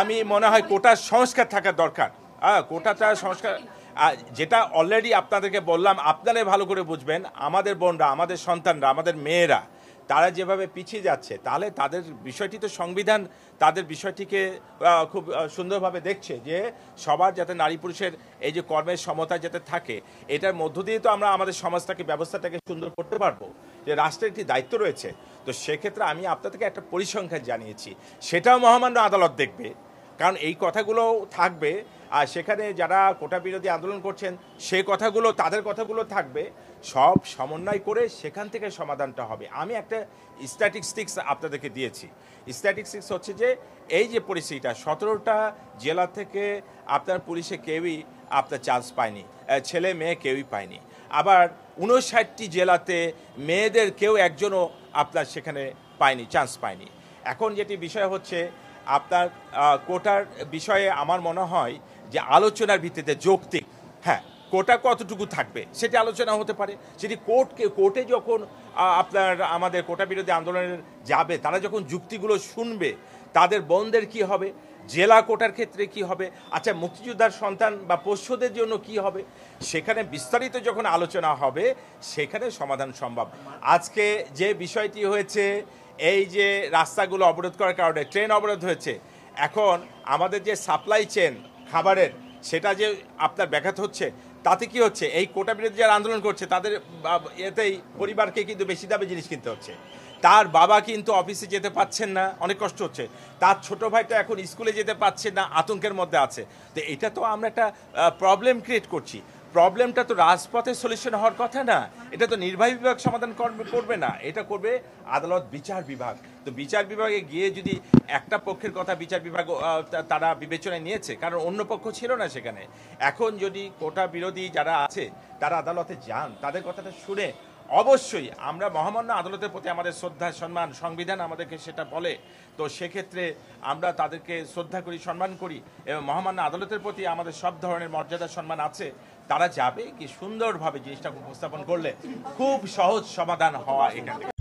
আমি মনে হয় কোটা সংস্কার থাকা দরকার হ্যাঁ কোটাটা সংস্কার যেটা অলরেডি আপনাদেরকে বললাম আপনারাই ভালো করে বুঝবেন আমাদের বোনরা আমাদের সন্তানরা আমাদের মেয়েরা তারা যেভাবে পিছিয়ে যাচ্ছে তাহলে তাদের বিষয়টি তো সংবিধান তাদের বিষয়টিকে খুব সুন্দরভাবে দেখছে যে সবার যাতে নারী পুরুষের এই যে কর্মের সমতা যাতে থাকে এটার মধ্য দিয়ে তো আমরা আমাদের সমাজটাকে ব্যবস্থাটাকে সুন্দর করতে পারবো যে রাষ্ট্রের একটি দায়িত্ব রয়েছে তো সেক্ষেত্রে আমি আপনাদেরকে একটা পরিসংখ্যান জানিয়েছি সেটাও মহামান্য আদালত দেখবে কারণ এই কথাগুলো থাকবে আর সেখানে যারা কোটা বিরোধী আন্দোলন করছেন সে কথাগুলো তাদের কথাগুলো থাকবে সব সমন্বয় করে সেখান থেকে সমাধানটা হবে আমি একটা স্ট্যাটিস্টিক্স আপনাদেরকে দিয়েছি স্ট্যাটিস্টিক্স হচ্ছে যে এই যে পরিস্থিতিটা সতেরোটা জেলা থেকে আপনার পুলিশে কেউই আপনার চান্স পায়নি ছেলে মেয়ে কেউই পায়নি আবার উনষাটটি জেলাতে মেয়েদের কেউ একজনও আপনার সেখানে পায়নি চান্স পায়নি এখন যেটি বিষয় হচ্ছে আপনার কোটার বিষয়ে আমার মনে হয় যে আলোচনার ভিত্তিতে যৌক্তিক হ্যাঁ কোটা কতটুকু থাকবে সেটি আলোচনা হতে পারে সেটি কোর্টকে কোর্টে যখন আপনার আমাদের কোটা বিরোধী আন্দোলনে যাবে তারা যখন যুক্তিগুলো শুনবে তাদের বন্ধের কি হবে জেলা কোটার ক্ষেত্রে কি হবে আচ্ছা মুক্তিযোদ্ধার সন্তান বা পোষ্যদের জন্য কি হবে সেখানে বিস্তারিত যখন আলোচনা হবে সেখানে সমাধান সম্ভব আজকে যে বিষয়টি হয়েছে এই যে রাস্তাগুলো অবরোধ করার কারণে ট্রেন অবরোধ হয়েছে এখন আমাদের যে সাপ্লাই চেন খাবারের সেটা যে আপনার ব্যাঘাত হচ্ছে তাতে কি হচ্ছে এই কোটা বিরোধী যারা আন্দোলন করছে তাদের এতেই পরিবারকে কিন্তু বেশি দামে জিনিস কিনতে হচ্ছে তার বাবা কিন্তু অফিসে যেতে পাচ্ছেন না অনেক কষ্ট হচ্ছে তার ছোট ভাইটা এখন স্কুলে যেতে পারছে না আতঙ্কের মধ্যে আছে তো এটা তো আমরা একটা প্রবলেম ক্রিয়েট করছি প্রবলেমটা তো রাজপথে সলিউশন হওয়ার কথা না এটা তো নির্বাহী বিভাগ সমাধান করবে না এটা করবে আদালত বিচার বিভাগ তো বিচার বিভাগে গিয়ে যদি একটা পক্ষের কথা বিচার বিভাগ তারা বিবেচনায় নিয়েছে কারণ অন্য পক্ষ ছিল না সেখানে এখন যদি কোটা বিরোধী যারা আছে তারা আদালতে যান তাদের কথাটা শুনে অবশ্যই আমরা মহামান্য আদালতের প্রতি আমাদের শ্রদ্ধা সম্মান সংবিধান আমাদেরকে সেটা বলে তো সেক্ষেত্রে আমরা তাদেরকে শ্রদ্ধা করি সম্মান করি এবং মহামান্য আদালতের প্রতি আমাদের সব ধরনের মর্যাদা সম্মান আছে তারা যাবে কি সুন্দরভাবে জিনিসটা উপস্থাপন করলে খুব সহজ সমাধান হওয়া এখানে